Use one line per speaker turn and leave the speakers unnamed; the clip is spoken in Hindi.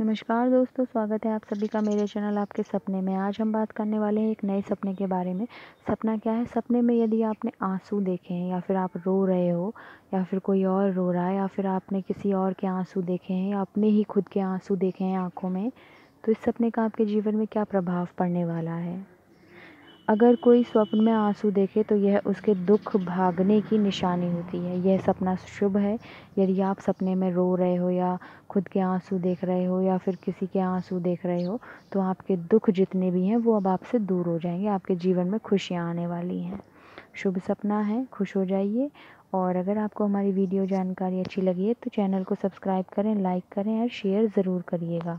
नमस्कार दोस्तों स्वागत है आप सभी का मेरे चैनल आपके सपने में आज हम बात करने वाले हैं एक नए सपने के बारे में सपना क्या है सपने में यदि आपने आंसू देखे हैं या फिर आप रो रहे हो या फिर कोई और रो रहा है या फिर आपने किसी और के आंसू देखे हैं या अपने ही खुद के आंसू देखे हैं आँखों में तो इस सपने का आपके जीवन में क्या प्रभाव पड़ने वाला है अगर कोई स्वप्न में आंसू देखे तो यह उसके दुख भागने की निशानी होती है यह सपना शुभ है यदि आप सपने में रो रहे हो या खुद के आंसू देख रहे हो या फिर किसी के आंसू देख रहे हो तो आपके दुख जितने भी हैं वो अब आपसे दूर हो जाएंगे आपके जीवन में खुशियाँ आने वाली हैं शुभ सपना है खुश हो जाइए और अगर आपको हमारी वीडियो जानकारी अच्छी लगी है तो चैनल को सब्सक्राइब करें लाइक करें और शेयर ज़रूर करिएगा